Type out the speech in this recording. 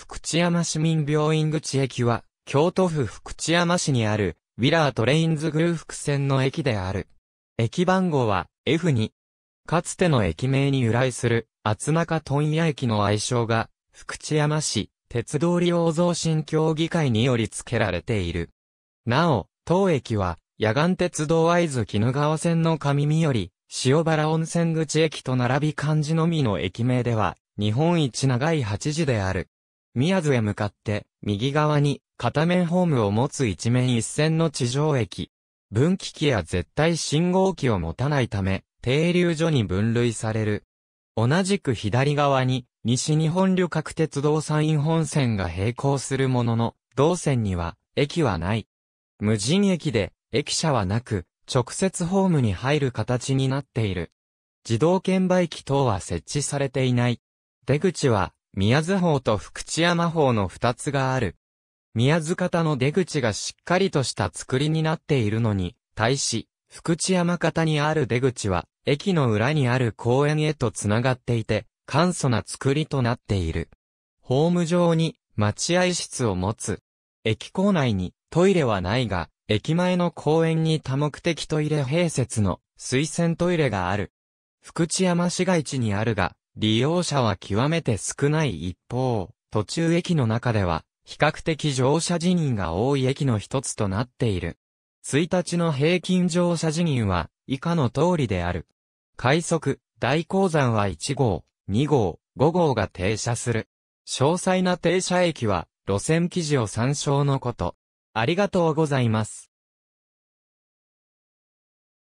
福知山市民病院口駅は、京都府福知山市にある、ウィラートレインズグループ線の駅である。駅番号は F2。かつての駅名に由来する、厚中問屋駅の愛称が、福知山市、鉄道利用増進協議会により付けられている。なお、当駅は、野岸鉄道会津絹川線の上見より、塩原温泉口駅と並び漢字のみの駅名では、日本一長い8時である。宮津へ向かって、右側に、片面ホームを持つ一面一線の地上駅。分岐器や絶対信号機を持たないため、停留所に分類される。同じく左側に、西日本旅客鉄道山陰本線が並行するものの、同線には、駅はない。無人駅で、駅舎はなく、直接ホームに入る形になっている。自動券売機等は設置されていない。出口は、宮津法と福知山法の二つがある。宮津方の出口がしっかりとした作りになっているのに、対し、福知山方にある出口は、駅の裏にある公園へとつながっていて、簡素な作りとなっている。ホーム上に、待合室を持つ。駅構内に、トイレはないが、駅前の公園に多目的トイレ併設の、水洗トイレがある。福知山市街地にあるが、利用者は極めて少ない一方、途中駅の中では、比較的乗車人員が多い駅の一つとなっている。1日の平均乗車人員は、以下の通りである。快速、大鉱山は1号、2号、5号が停車する。詳細な停車駅は、路線記事を参照のこと。ありがとうございます。